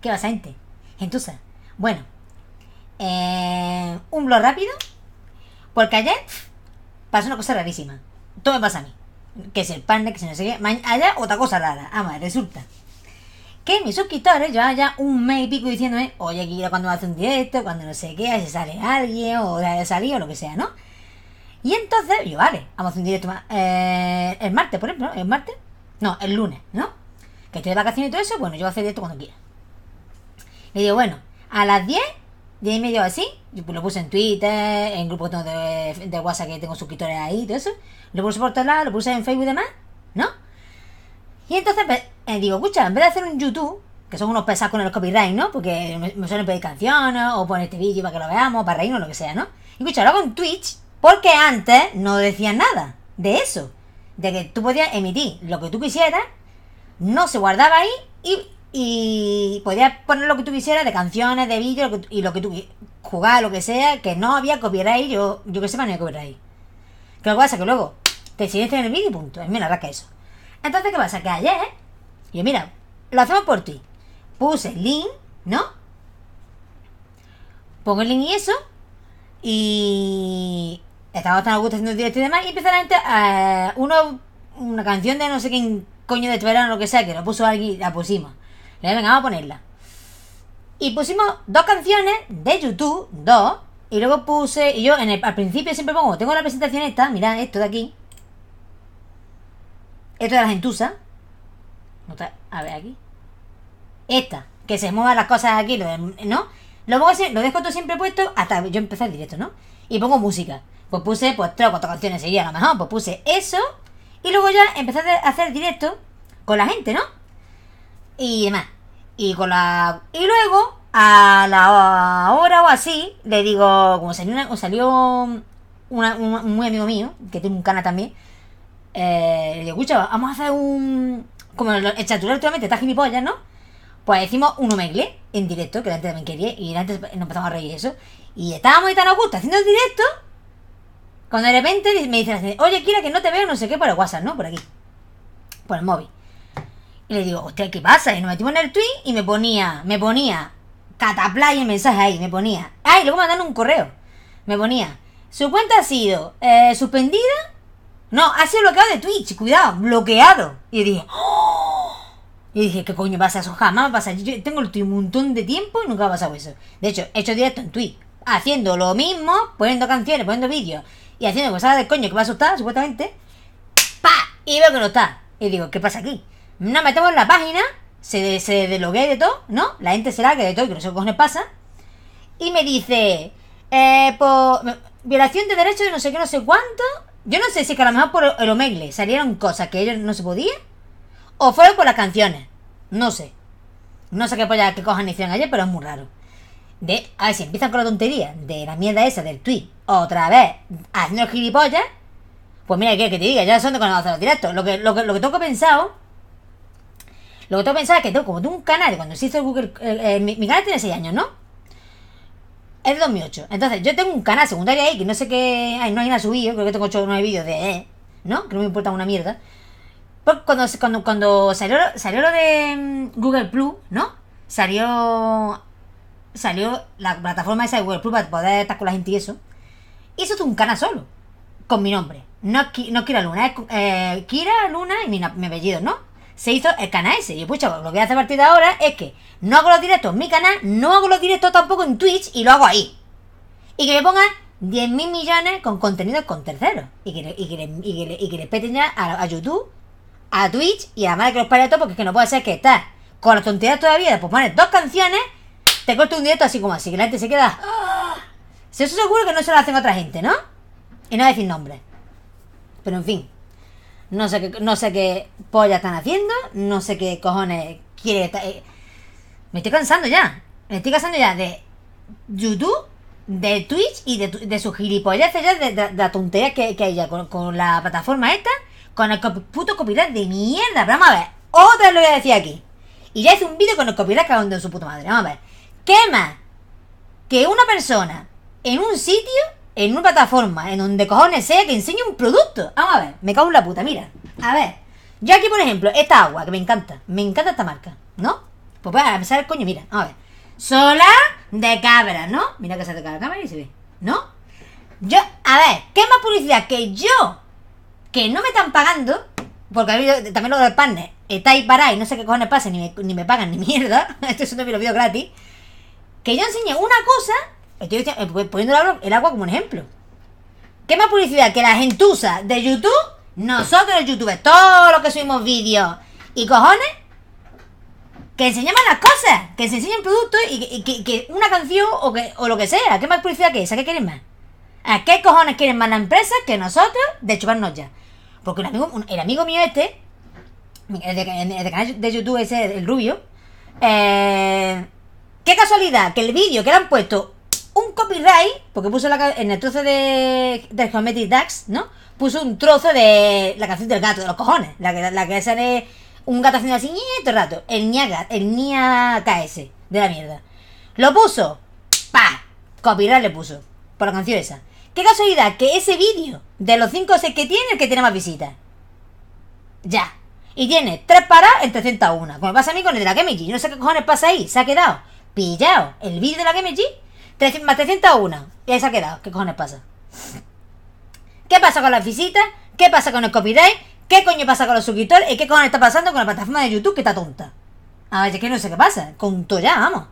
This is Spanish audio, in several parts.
¿Qué pasa, gente? Gentuza. Bueno, eh, un blog rápido, porque ayer pasó una cosa rarísima. Todo me pasa a mí. Que es el de que se no sé qué. Allá otra cosa rara. Ama, ah, resulta que mis suscriptores Yo ya un mes y pico diciéndome, oye, aquí cuando hace un directo, cuando no sé qué, si sale alguien, o de salir, o lo que sea, ¿no? Y entonces, yo, vale, vamos a hacer un directo eh, el martes, por ejemplo, ¿no? el martes. No, el lunes, ¿no? Que estoy de vacaciones y todo eso, bueno, yo voy a hacer esto cuando quiera. Y digo, bueno, a las 10, 10 y medio así, yo pues lo puse en Twitter, en grupos de, WhatsApp que tengo suscriptores ahí y todo eso, lo puse por todos lados, lo puse en Facebook y demás, ¿no? Y entonces pues, eh, digo, escucha, en vez de hacer un YouTube, que son unos pesados con el copyright, ¿no? Porque me, suelen pedir canciones o poner este vídeo para que lo veamos, para reírnos, lo que sea, ¿no? Y escucha, lo hago en Twitch, porque antes no decía nada de eso de que tú podías emitir lo que tú quisieras, no se guardaba ahí y, y podías poner lo que tú quisieras de canciones, de vídeos y lo que tú jugar, lo que sea, que no había copyright, yo, yo que sepa no había ahí Que lo que pasa que luego te en el vídeo y punto. Es mira, que eso. Entonces, ¿qué pasa? Que ayer, yo mira, lo hacemos por ti. Puse el link, ¿no? Pongo el link y eso. Y estaba tan a gusto haciendo directo y demás, y empieza a eh, una canción de no sé quién coño de tu verano, lo que sea, que lo puso alguien, la pusimos. Le dije, venga, vamos a ponerla. Y pusimos dos canciones de YouTube, dos, y luego puse, y yo al principio siempre pongo, tengo la presentación esta, mirad esto de aquí. Esto de la gentusa. A ver aquí. Esta, que se muevan las cosas aquí, ¿no? Lo, pongo, lo dejo todo siempre puesto hasta yo empecé el directo, ¿no? Y pongo música. Pues puse pues tres o cuatro canciones seguidas a lo mejor. Pues puse eso. Y luego ya empecé a hacer directo con la gente, ¿no? Y demás. Y con la. Y luego, a la hora o así, le digo. Como salió, salió un muy amigo mío, que tiene un canal también. Eh, le digo, escucha, vamos a hacer un. Como el, chatular últimamente está gilipollas, ¿no? Pues hicimos un omegle en directo, que la gente también quería, y antes nos empezamos a reír eso. Y estábamos y tan a gusto haciendo el directo, cuando de repente me dice oye, quiera que no te veo, no sé qué, por el WhatsApp, ¿no? Por aquí. Por el móvil. Y le digo, hostia, ¿qué pasa? Y nos metimos en el tweet y me ponía, me ponía, cataplay el mensaje ahí, me ponía. Ay, ah, luego luego mandaron un correo. Me ponía, su cuenta ha sido eh, suspendida. No, ha sido bloqueado de Twitch, cuidado, bloqueado. Y dije, ¡oh! Y dije, ¿qué coño pasa eso? Jamás pasa. Yo tengo un montón de tiempo y nunca ha pasado eso. De hecho, he hecho directo en Twitch, haciendo lo mismo, poniendo canciones, poniendo vídeos y haciendo cosas de coño que va a asustar, supuestamente. ¡Pa! Y veo que no está. Y digo, ¿qué pasa aquí? Nos metemos en la página, se, de, se de todo, ¿no? La gente será que de todo, que no sé qué cojones pasa. Y me dice, eh, por pues, violación de derechos de no sé qué, no sé cuánto. Yo no sé si es que a lo mejor por el Omegle salieron cosas que ellos no se podían o fueron por las canciones. No sé. No sé qué polla que cojan hicieron ayer, pero es muy raro. De, a ver si empiezan con la tontería de la mierda esa del tweet otra vez haciendo el gilipollas. Pues mira, ¿qué que te diga? Ya son de hacer los directos. Lo que, lo que, lo que tengo pensado. Lo que tengo pensado es que tengo como tengo un canal cuando se hizo el Google. mi, canal tiene 6 años, ¿no? Es de 2008. Entonces, yo tengo un canal secundario ahí que no sé qué. Ay, no hay nada subido. Creo que tengo 8 o 9 vídeos de. ¿eh? ¿No? Que no me importa una mierda. Pues, cuando, cuando, cuando salió, salió lo de mm, Google Plus, ¿no? Salió salió la plataforma esa de Google Plus para poder estar con la gente y eso. hizo eso es un canal solo, con mi nombre. No, no Kira Luna, es eh, Kira Luna y mi, apellido, ¿no? Se hizo el canal ese. Y pucha, lo que voy a hacer a partir de ahora es que no hago los directos en mi canal, no hago los directos tampoco en Twitch y lo hago ahí. Y que me pongan 10 mil millones con contenidos con terceros. Y que, y y peten ya a YouTube a Twitch y además que los todo porque es que no puede ser que estás con la tontería todavía, pues pones dos canciones, te corto un directo así como así, que la gente se queda. Si ah. eso seguro que no se lo hacen otra gente, ¿no? Y no decir nombre Pero en fin. No sé qué, no sé qué polla están haciendo, no sé qué cojones quiere. Eh, me estoy cansando ya. Me estoy cansando ya de YouTube de Twitch y de, de sus gilipollas de, de, la tontería que, hay ya con, la plataforma esta, con el puto copyright de mierda. vamos a ver, otra lo voy a decir aquí. Y ya hice un vídeo con el copyright cagando en su puta madre. Vamos a ver, ¿qué más que una persona en un sitio, en una plataforma, en donde cojones sea, que enseñe un producto? Vamos a ver, me cago en la puta, mira. A ver, yo aquí, por ejemplo, esta agua, que me encanta, me encanta esta marca, ¿no? Pues voy a empezar el coño, mira, vamos a ver. sola de cabra, ¿no? Mira que se ha tocado la cámara y se ve, ¿no? Yo, a ver, ¿qué más publicidad que yo, que no me están pagando, porque también lo del partner, está ahí para y no sé qué cojones pasa, ni me, pagan ni mierda, esto es un video gratis, que yo enseñe una cosa, estoy eh, pues, poniendo el agua como un ejemplo. ¿Qué más publicidad que la gentuza de YouTube? Nosotros los youtubers, todos los que subimos vídeos y cojones, que enseñemos las cosas, que se enseñen productos y, que, una canción o, lo que sea. ¿Qué más publicidad que esa? ¿Qué quieren más? ¿A qué cojones quieren más la empresa que nosotros de chuparnos ya? Porque el amigo mío este, el de, canal de YouTube ese, el rubio, eh, qué casualidad que el vídeo que le han puesto un copyright, porque puso en el trozo de, de Dax, ¿no? Puso un trozo de la canción del gato, de los cojones, la que, la que sale un gato haciendo así todo el rato. El niña, el Nia KS de la mierda. Lo puso. ¡Pa! Copyright le puso. Por la canción esa. Qué casualidad que ese vídeo de los 5 o 6 que tiene el que tiene más visitas. Ya. Y tiene 3 paradas en 301. Como pasa a mí con el de la KMG. Yo no sé qué cojones pasa ahí. Se ha quedado. Pillado. El vídeo de la KMG más 301. Y ahí se ha quedado. ¿Qué cojones pasa? ¿Qué pasa con las visitas? ¿Qué pasa con el copyright? ¿Qué coño pasa con los suscriptores? ¿Y qué coño está pasando con la plataforma de YouTube que está tonta? A ver, es que no sé qué pasa. Con ya, vamos.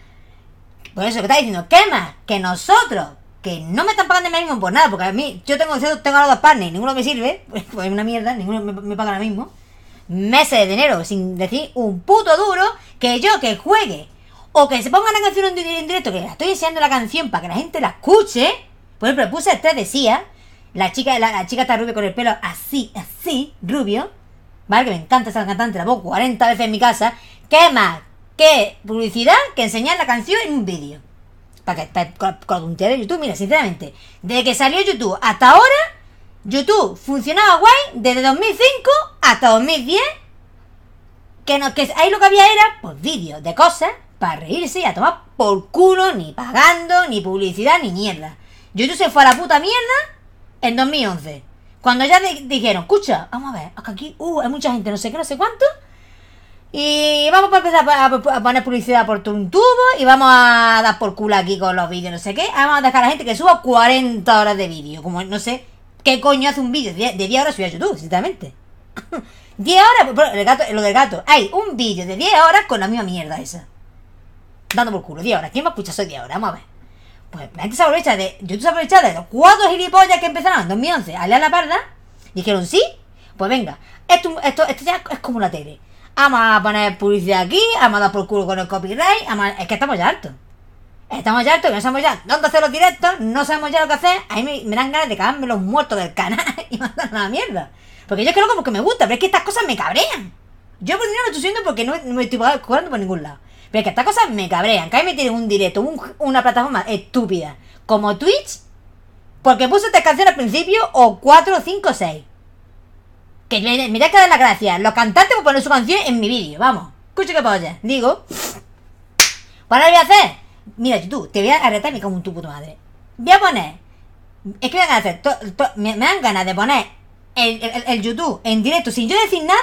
Por eso que está diciendo, ¿qué más? Que nosotros, que no me están pagando el mismo por nada, porque a mí, yo tengo, tengo a los dos partners, ninguno me sirve, pues es una mierda, ninguno me, paga ahora mismo. Meses de dinero, sin decir un puto duro, que yo que juegue, o que se ponga la canción en directo, que estoy enseñando la canción para que la gente la escuche. Por ejemplo, puse tres decía la chica, la, chica está rubia con el pelo así, así, rubio. ¿Vale? Que me encanta esa cantante, la pongo 40 veces en mi casa. ¿Qué más? ¿Qué publicidad que enseñar la canción en un vídeo? Para que para, con la un de YouTube, mira, sinceramente, desde que salió YouTube hasta ahora, YouTube funcionaba guay desde 2005 hasta 2010. Que, no, que ahí lo que había era pues vídeos de cosas para reírse y a tomar por culo, ni pagando, ni publicidad, ni mierda. YouTube se fue a la puta mierda en 2011, cuando ya dijeron, escucha, vamos a ver, acá aquí uh, hay mucha gente, no sé qué, no sé cuánto, y vamos a empezar a, poner publicidad por un tubo y vamos a dar por culo aquí con los vídeos, no sé qué, vamos a dejar a la gente que suba 40 horas de vídeo, como no sé, ¿qué coño hace un vídeo de, 10 horas subir a YouTube, sinceramente? 10 horas, lo del gato, hay un vídeo de 10 horas con la misma mierda esa. Dando por culo, 10 horas, ¿quién más pucha soy 10 horas? Vamos a ver. Pues la gente se aprovecha de. yo te de los cuatro gilipollas que empezaron en 2011 a leer la parda. Dijeron sí. Pues venga, esto, esto, ya es como la tele. Vamos a poner publicidad aquí, vamos a dar por culo con el copyright. Es que estamos ya hartos. Estamos ya hartos, y no sabemos ya dónde hacer los directos, no sabemos ya lo que hacer. A mí me, dan ganas de cagarme los muertos del canal y mandar a la mierda. Porque yo creo como que me gusta, pero es que estas cosas me cabrean. Yo por dinero lo estoy haciendo porque no me estoy jugando por ningún lado. Pero es que estas cosas me cabrean. vez me tienen un directo, una plataforma estúpida. Como Twitch, porque puso esta canción al principio, o 4, 5, 6 Que mira que gracia. las gracias. Los cantantes por poner su canción en mi vídeo. Vamos. Escucha que polla. Digo. ¿Cuál pues voy a hacer? Mira, YouTube, te voy a arretarme como un tu puto madre. Voy a poner. Es que me dan ganas de, me, dan ganas de poner el, YouTube en directo sin yo decir nada.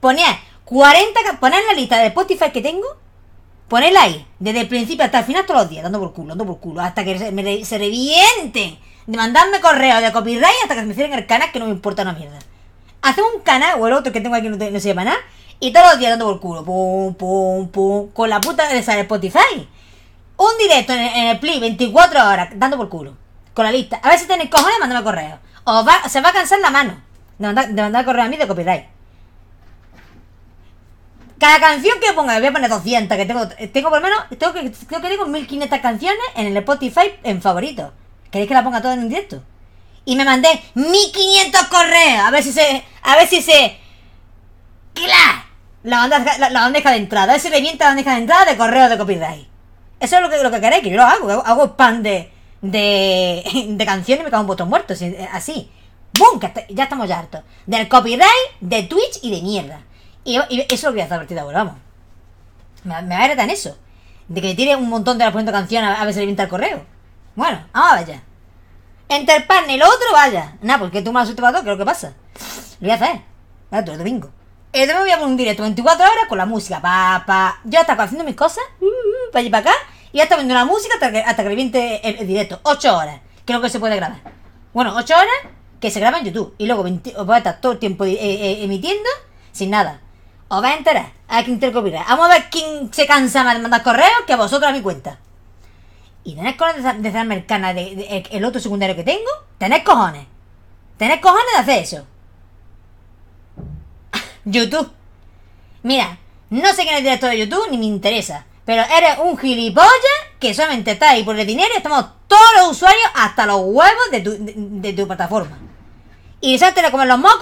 Poner 40. Poner la lista de Spotify que tengo ponerla ahí, desde el principio hasta el final todos los días, dando por culo, dando por culo, hasta que se, me, reviente de mandarme correo de copyright hasta que se me cierren el canal, que no me importa una mierda. Hacemos un canal, o el otro que tengo aquí no, se llama nada, y todos los días dando por culo, pum, pum, pum, con la puta de esa Spotify. Un directo en el, en Play, 24 horas, dando por culo, con la lista. A ver si tenéis cojones, mandame correo. O se va a cansar la mano de mandar, de mandar correo a mí de copyright. Cada canción que ponga, voy a poner 200, que tengo, tengo por lo menos, tengo que, creo que tengo 1500 canciones en el Spotify en favorito. ¿Queréis que la ponga toda en un directo? Y me mandé 1500 correos, a ver si se, a ver si se, ¡Claro! La bandeja, de entrada, Ese revienta la bandeja de entrada de correo de copyright. Eso es lo que, lo que queréis, que yo lo hago, hago, hago pan de, de, canciones y me cago un botón muerto, así. ¡Bum! Ya estamos ya hartos. Del copyright, de Twitch y de mierda. Y, eso lo que voy a hacer a partir de ahora, vamos. Me, va a en eso. De que tire un montón de la poniendo canción a, a ver si le pinta el correo. Bueno, vamos a Entre el pan y el otro, vaya. Nada, porque tú me has para todo, que que pasa. Lo voy a hacer. todo el domingo. El eh, domingo voy a poner un directo 24 horas con la música, pa, pa. Yo haciendo mis cosas, uh, uh, uh, para allí para acá, y está viendo la música hasta que, hasta que el, directo. 8 horas, creo que se puede grabar. Bueno, 8 horas que se graba en YouTube. Y luego voy a estar todo el tiempo eh, eh, emitiendo sin nada. Os va a enterar a quien te Vamos a ver quién se cansa más de mandar correos que a vosotros a mi cuenta. Y tenés cojones de, cerrarme mercana de, e, el otro secundario que tengo. tenés cojones. Tenés cojones de hacer eso. YouTube. Mira, no sé quién es director de YouTube ni me interesa. Pero eres un gilipollas que solamente está ahí por el dinero y estamos todos los usuarios hasta los huevos de tu, plataforma. Y dejaste de comer los mocos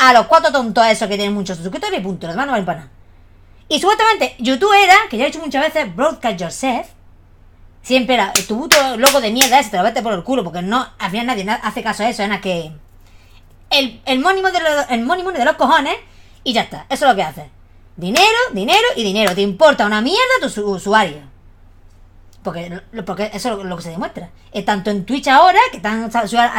a los cuatro tontos esos que tienen muchos suscriptores y punto. Los van a valen para nada. Y supuestamente YouTube era, que ya he dicho muchas veces, Broadcast Yourself. Siempre era tu puto loco de mierda ese, te lo vete por el culo, porque no, al final nadie hace caso a eso, en la que. El, el mónimo de los, cojones, y ya está, eso es lo que hace. Dinero, dinero y dinero. Te importa una mierda tu usuario. Porque, porque eso es lo que se demuestra. Es tanto en Twitch ahora, que están a,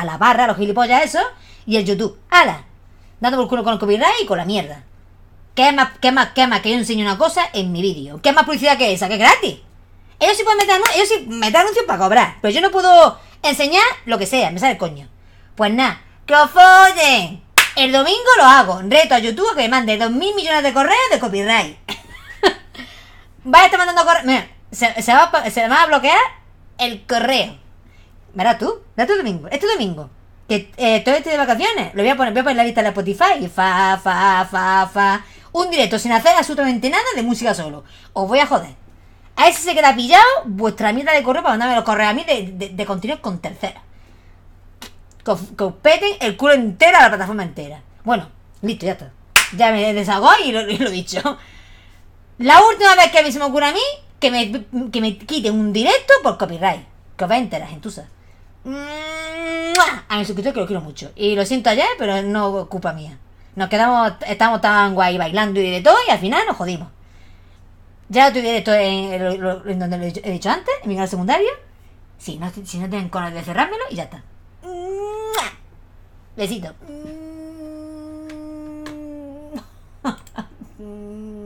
a, la barra, los gilipollas, eso, y el YouTube. ¡Hala! dando por culo con el copyright y con la mierda. ¿Qué más, qué más, qué más que yo enseño una cosa en mi vídeo? ¿Qué más publicidad que esa? Que es gratis. Ellos sí pueden meter, ellos sí meter anuncios para cobrar, pero yo no puedo enseñar lo que sea, me sale el coño. Pues nada, que os follen. El domingo lo hago. Reto a YouTube a que me mande 2.000 millones de correos de copyright. va a estar mandando correos. se, va, a bloquear el correo. Verás tú, date tu domingo. Es domingo que eh, todo este de vacaciones. Lo voy a poner, voy a poner la lista de la Spotify. Fa, fa, fa, fa. Un directo sin hacer absolutamente nada de música solo. Os voy a joder. A ese se queda pillado vuestra mierda de correo para mandarme los correos a mí de, de, con tercera. Que os, el culo entero a la plataforma entera. Bueno, listo, ya está. Ya me deshago y lo, he dicho. La última vez que a mí se me ocurre a mí que me, que quiten un directo por copyright. Que os va a enterar, a mi suscriptor que lo quiero mucho. Y lo siento ayer, pero no culpa mía. Nos quedamos, estamos tan guay bailando y de todo, y al final nos jodimos. Ya lo tuve esto en, donde lo he dicho, antes, en mi canal secundario. Si no, si no tienen de cerrármelo, y ya está. Besito.